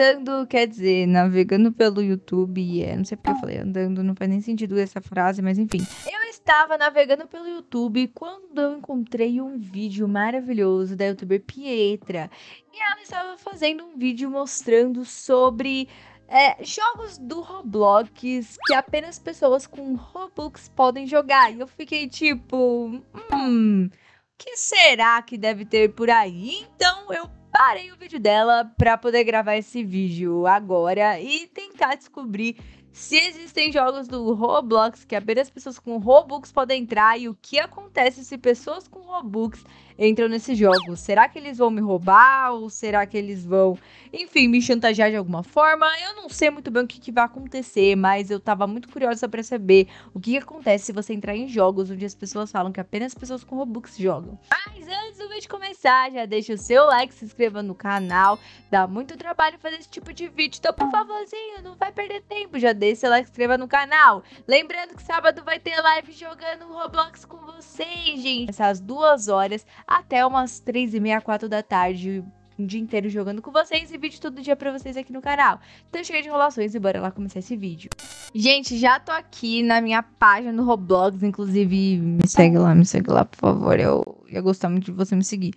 andando, quer dizer, navegando pelo YouTube, é, não sei porque eu falei andando, não faz nem sentido essa frase, mas enfim. Eu estava navegando pelo YouTube quando eu encontrei um vídeo maravilhoso da youtuber Pietra. E ela estava fazendo um vídeo mostrando sobre é, jogos do Roblox que apenas pessoas com Robux podem jogar. E eu fiquei tipo, hum, o que será que deve ter por aí? Então eu parei o vídeo dela para poder gravar esse vídeo agora e tentar descobrir se existem jogos do Roblox que apenas pessoas com Robux podem entrar e o que acontece se pessoas com Robux entram nesses jogos. Será que eles vão me roubar? Ou será que eles vão, enfim, me chantagear de alguma forma? Eu não sei muito bem o que, que vai acontecer, mas eu tava muito curiosa para saber o que, que, acontece se você entrar em jogos onde as pessoas falam que apenas pessoas com Robux jogam. Mas antes do vídeo começar, já deixa o seu like, se inscreva no canal. Dá muito trabalho fazer esse tipo de vídeo, então por favorzinho, não vai perder tempo. Já deixa seu like, se inscreva no canal. Lembrando que sábado vai ter live jogando Roblox com vocês, gente. Essas duas horas até umas 3 e meia, 4 da tarde, um dia inteiro jogando com vocês e vídeo todo dia pra vocês aqui no canal. Então chega de enrolações e bora lá começar esse vídeo. Gente, já tô aqui na minha página no Roblox, inclusive me segue lá, me segue lá, por favor, eu ia gostar muito de você me seguir.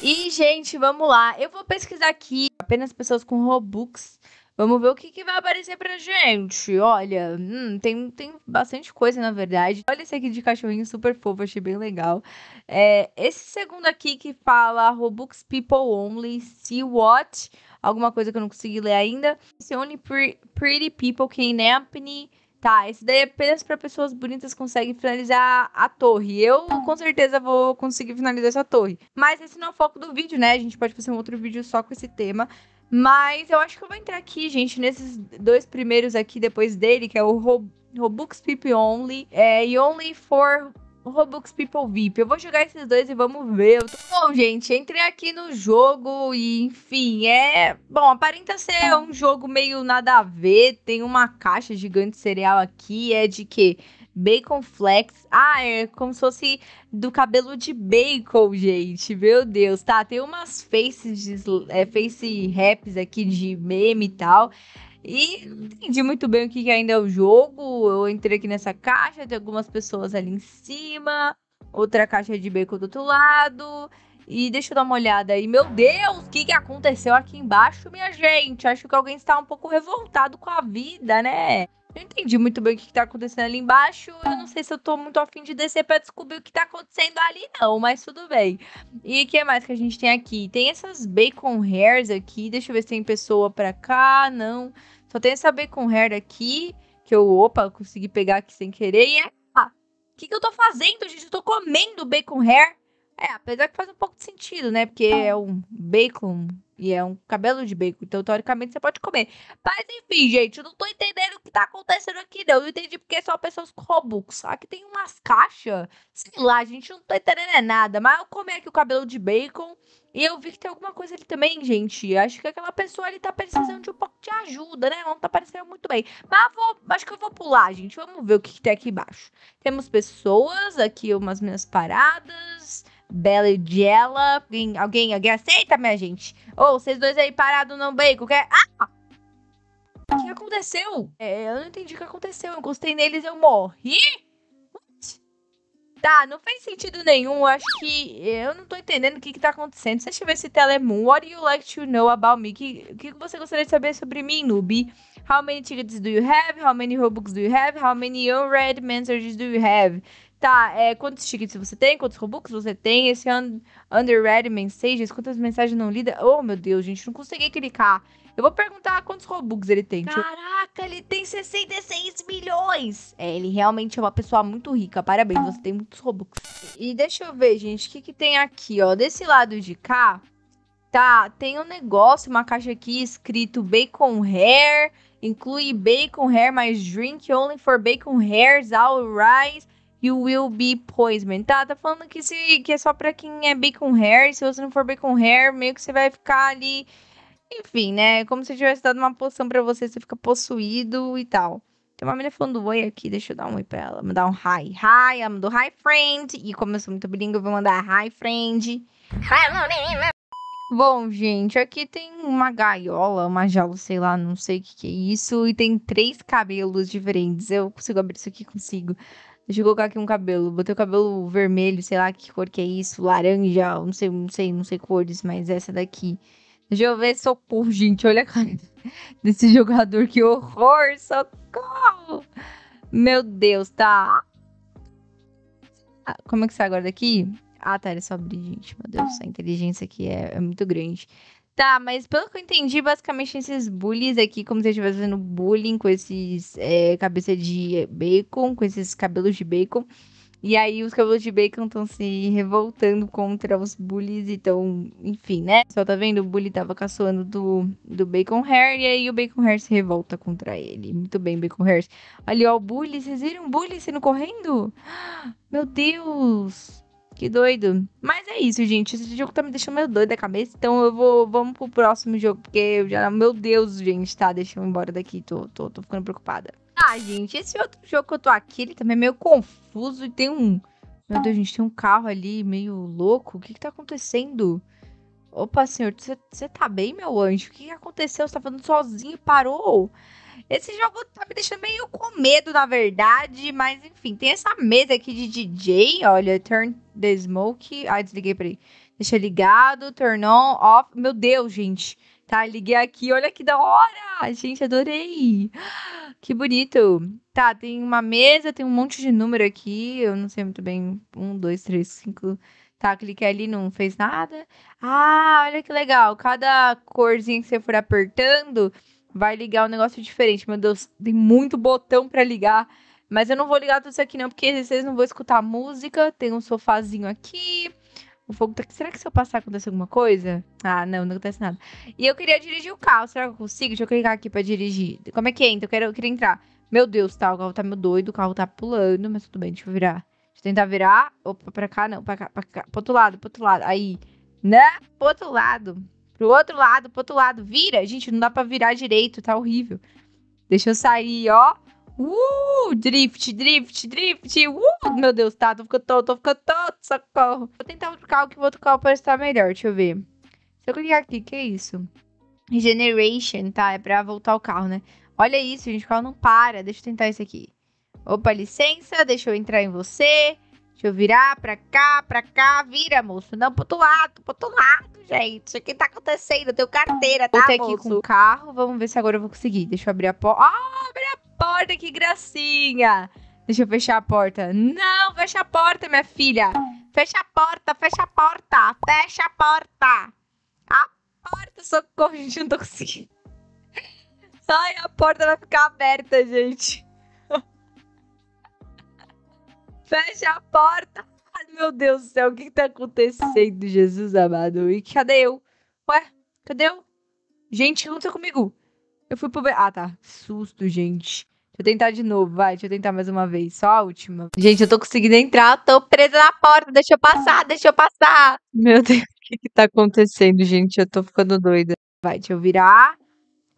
E, gente, vamos lá, eu vou pesquisar aqui apenas pessoas com Robux Vamos ver o que, que vai aparecer pra gente. Olha, hum, tem, tem bastante coisa, na verdade. Olha esse aqui de cachorrinho super fofo, achei bem legal. É, esse segundo aqui que fala Robux People Only, See What? Alguma coisa que eu não consegui ler ainda. It's é only pre pretty people can accompany. Tá, esse daí é apenas para pessoas bonitas conseguem finalizar a torre. Eu com certeza vou conseguir finalizar essa torre. Mas esse não é o foco do vídeo, né? A gente pode fazer um outro vídeo só com esse tema. Mas eu acho que eu vou entrar aqui, gente, nesses dois primeiros aqui depois dele, que é o Rob Robux People Only é, e Only for Robux People VIP. Eu vou jogar esses dois e vamos ver. Tô... Bom, gente, entrei aqui no jogo e, enfim, é... Bom, aparenta ser um jogo meio nada a ver. Tem uma caixa gigante cereal aqui, é de quê? Bacon Flex. Ah, é como se fosse do cabelo de bacon, gente. Meu Deus, tá? Tem umas faces, é, face raps aqui de meme e tal. E não entendi muito bem o que, que ainda é o jogo. Eu entrei aqui nessa caixa, tem algumas pessoas ali em cima, outra caixa de bacon do outro lado. E deixa eu dar uma olhada aí. Meu Deus, o que, que aconteceu aqui embaixo, minha gente? Acho que alguém está um pouco revoltado com a vida, né? Não entendi muito bem o que, está acontecendo ali embaixo. Eu não sei se eu estou muito afim de descer para descobrir o que está acontecendo ali, não, mas tudo bem. E o que mais que a gente tem aqui? Tem essas bacon hairs aqui. Deixa eu ver se tem pessoa para cá. Não. Só tem essa bacon hair aqui. Que eu, opa, consegui pegar aqui sem querer. E é. Ah, o que, que eu estou fazendo, gente? Eu estou comendo bacon hair. É, apesar que faz um pouco de sentido, né? Porque é um bacon e é um cabelo de bacon, então teoricamente você pode comer. Mas enfim, gente, eu não tô entendendo o que tá acontecendo aqui, não. Eu não entendi porque são pessoas com Robux. Aqui tem umas caixas, sei lá, gente, não tô entendendo é nada. Mas eu comi aqui o cabelo de bacon e eu vi que tem alguma coisa ali também, gente. Acho que aquela pessoa ali tá precisando de um pouco de ajuda, né? Não tá parecendo muito bem. Mas vou, acho que eu vou pular, gente. Vamos ver o que, que tem aqui embaixo. Temos pessoas, aqui umas minhas paradas. Belidiela. Alguém, alguém, alguém aceita, minha gente? Ô, oh, vocês dois aí parados no bacon, quer? Ah! O que aconteceu? É, eu não entendi o que aconteceu. Eu encostei neles e eu morri? Tá, não faz sentido nenhum. Eu acho que eu não tô entendendo o que que tá acontecendo. Se eu tivesse telemundo. É what do you like to know about me? O que, que você gostaria de saber sobre mim, noob? How many tickets do you have? How many Robux do you have? How many unread messages do you have? tá, é, quantos tickets você tem, quantos Robux você tem, esse un underread messages quantas mensagens não lida Oh, meu Deus, gente, não consegui clicar. Eu vou perguntar quantos Robux ele tem. Caraca, ele tem 66 milhões! É, ele realmente é uma pessoa muito rica. Parabéns, você tem muitos Robux. E deixa eu ver, gente, o que, que tem aqui, ó. Desse lado de cá, tá, tem um negócio, uma caixa aqui escrito Bacon Hair, inclui Bacon Hair mais Drink Only for Bacon Hairs, All Rise... You will be poisoned. Tá, tá falando que, se, que é só pra quem é bacon hair. Se você não for bacon hair, meio que você vai ficar ali. Enfim, né? Como se tivesse dado uma poção pra você, você fica possuído e tal. Tem uma menina falando oi aqui, deixa eu dar um oi pra ela. Mandar um hi. Hi, amo do hi, friend. E como eu sou muito bilingue, eu vou mandar hi, friend. Hi, Bom, gente, aqui tem uma gaiola, uma jaula, sei lá, não sei o que, que é isso. E tem três cabelos diferentes. Eu consigo abrir isso aqui, consigo. Deixa eu colocar aqui um cabelo. Botei o cabelo vermelho, sei lá que cor que é isso. Laranja, não sei, não sei, não sei cores, mas essa daqui. Deixa eu ver, socorro, gente. Olha a cara desse jogador, que horror, socorro! Meu Deus, tá. Ah, como é que sai agora daqui? Ah, tá, ele é só brilha, gente. Meu Deus, a inteligência aqui é, é muito grande. Tá, mas pelo que eu entendi, basicamente esses bullies aqui, como se eu estivesse fazendo bullying com esses é, cabeça de bacon, com esses cabelos de bacon. E aí os cabelos de bacon estão se revoltando contra os bullies então, enfim, né? Só tá vendo? O bully tava caçoando do, do Bacon Hair e aí o Bacon Hair se revolta contra ele. Muito bem, Bacon Hair. Ali, ó, o bully, vocês viram o bully sendo correndo? Meu Deus! Que doido. Mas é isso, gente. Esse jogo tá me deixando meio doido da cabeça. Então eu vou. Vamos pro próximo jogo. Porque eu já. Meu Deus, gente, tá? Deixa eu ir embora daqui. Tô, tô, tô ficando preocupada. Ah, gente, esse outro jogo que eu tô aqui, ele também é meio confuso. E tem um. Meu Deus, gente, tem um carro ali meio louco. O que que tá acontecendo? Opa, senhor, você tá bem, meu anjo? O que, que aconteceu? Você tá falando sozinho? Parou? Esse jogo tá me deixando meio com medo, na verdade. Mas enfim, tem essa mesa aqui de DJ. Olha, turn the smoke. Ai, desliguei, peraí. Deixa ligado, turn on, off. Meu Deus, gente. Tá, liguei aqui. Olha que da hora! Gente, adorei! Que bonito! Tá, tem uma mesa, tem um monte de número aqui. Eu não sei muito bem. Um, dois, três, cinco. Tá, cliquei ali, não fez nada. Ah, olha que legal. Cada corzinha que você for apertando, vai ligar um negócio diferente. Meu Deus, tem muito botão para ligar. Mas eu não vou ligar tudo isso aqui, não, porque vocês não vão escutar música. Tem um sofazinho aqui. O fogo tá aqui. Será que se eu passar acontece alguma coisa? Ah, não, não acontece nada. E eu queria dirigir o carro. Será que eu consigo? Deixa eu clicar aqui pra dirigir. Como é que entra? eu, quero, eu queria entrar. Meu Deus, tá. O carro tá meio doido, o carro tá pulando, mas tudo bem, deixa eu virar. Deixa eu tentar virar. Opa, pra cá, não, pra cá, pra cá. Pro outro lado, pro outro lado. Aí. Né? Pro outro lado pro outro lado, pro outro lado. Vira, gente, não dá pra virar direito, tá horrível. Deixa eu sair, ó. Uh, drift, drift, drift. Uh, meu Deus, tá, tô ficando todo, tô ficando todo, socorro. Vou tentar outro carro que o outro carro parece estar melhor, deixa eu ver. Se eu clicar aqui, que é isso? Generation, tá, é pra voltar o carro, né? Olha isso, gente, o carro não para. Deixa eu tentar isso aqui. Opa, licença, deixa eu entrar em você. Deixa eu virar pra cá, pra cá. Vira, moço. Não, pro outro lado, pro outro lado, gente. o que tá acontecendo. Eu tenho carteira, tá, Voltei moço? aqui com o carro. Vamos ver se agora eu vou conseguir. Deixa eu abrir a porta. Ah, abre a porta, que gracinha. Deixa eu fechar a porta. Não, fecha a porta, minha filha. Fecha a porta, fecha a porta. Fecha a porta. A porta, socorro, gente. Eu não tô conseguindo. Ai, a porta vai ficar aberta, gente. Fecha a porta. Ai, meu Deus do céu, o que, está tá acontecendo, Jesus amado? E cadê eu? Ué, cadê eu? Gente, aconteceu comigo. Eu fui pro... Ah, tá. Susto, gente. Deixa eu tentar de novo, vai. Deixa eu tentar mais uma vez. Só a última. Gente, eu tô conseguindo entrar. Tô presa na porta. Deixa eu passar, deixa eu passar. Meu Deus, o que que tá acontecendo, gente? Eu tô ficando doida. Vai, deixa eu virar.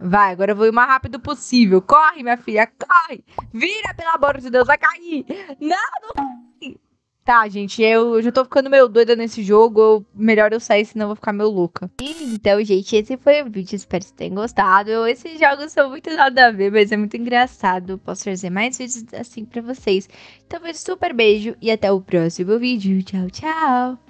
Vai, agora eu vou ir o mais rápido possível. Corre, minha filha, corre! Vira, pelo amor de Deus, vai cair! Não, não vai! Tá, gente, eu já tô ficando meio doida nesse jogo. Eu, melhor eu sair, senão eu vou ficar meio louca. Então, gente, esse foi o vídeo. Espero que vocês tenham gostado. Esses jogos são muito nada a ver, mas é muito engraçado. Posso trazer mais vídeos assim pra vocês. Então, um super beijo e até o próximo vídeo. Tchau, tchau!